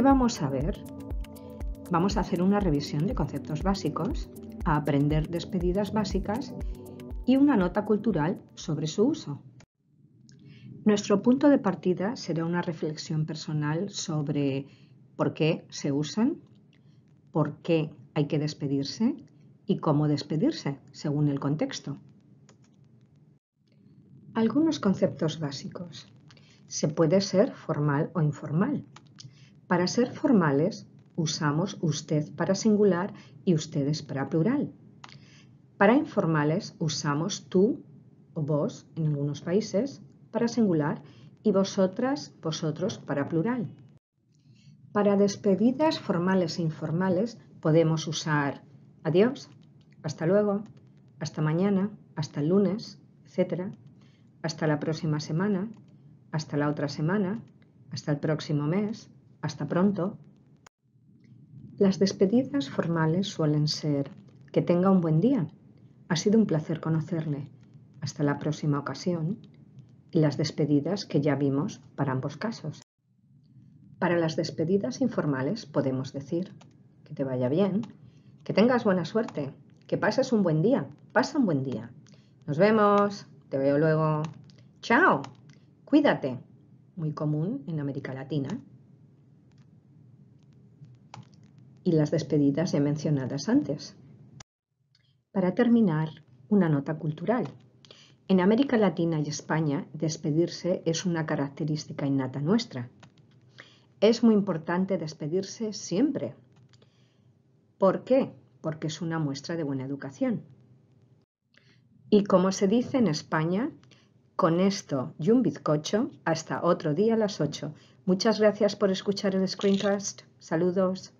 ¿Qué vamos a ver? Vamos a hacer una revisión de conceptos básicos, a aprender despedidas básicas y una nota cultural sobre su uso. Nuestro punto de partida será una reflexión personal sobre por qué se usan, por qué hay que despedirse y cómo despedirse según el contexto. Algunos conceptos básicos. Se puede ser formal o informal. Para ser formales usamos usted para singular y ustedes para plural. Para informales usamos tú o vos en algunos países para singular y vosotras, vosotros para plural. Para despedidas formales e informales podemos usar adiós, hasta luego, hasta mañana, hasta el lunes, etc. Hasta la próxima semana, hasta la otra semana, hasta el próximo mes, hasta pronto. Las despedidas formales suelen ser que tenga un buen día. Ha sido un placer conocerle. Hasta la próxima ocasión. Y las despedidas que ya vimos para ambos casos. Para las despedidas informales podemos decir que te vaya bien, que tengas buena suerte, que pases un buen día, pasa un buen día. Nos vemos, te veo luego. Chao, cuídate. Muy común en América Latina y las despedidas ya mencionadas antes. Para terminar, una nota cultural. En América Latina y España, despedirse es una característica innata nuestra. Es muy importante despedirse siempre. ¿Por qué? Porque es una muestra de buena educación. Y como se dice en España, con esto y un bizcocho, hasta otro día a las 8. Muchas gracias por escuchar el screencast. Saludos.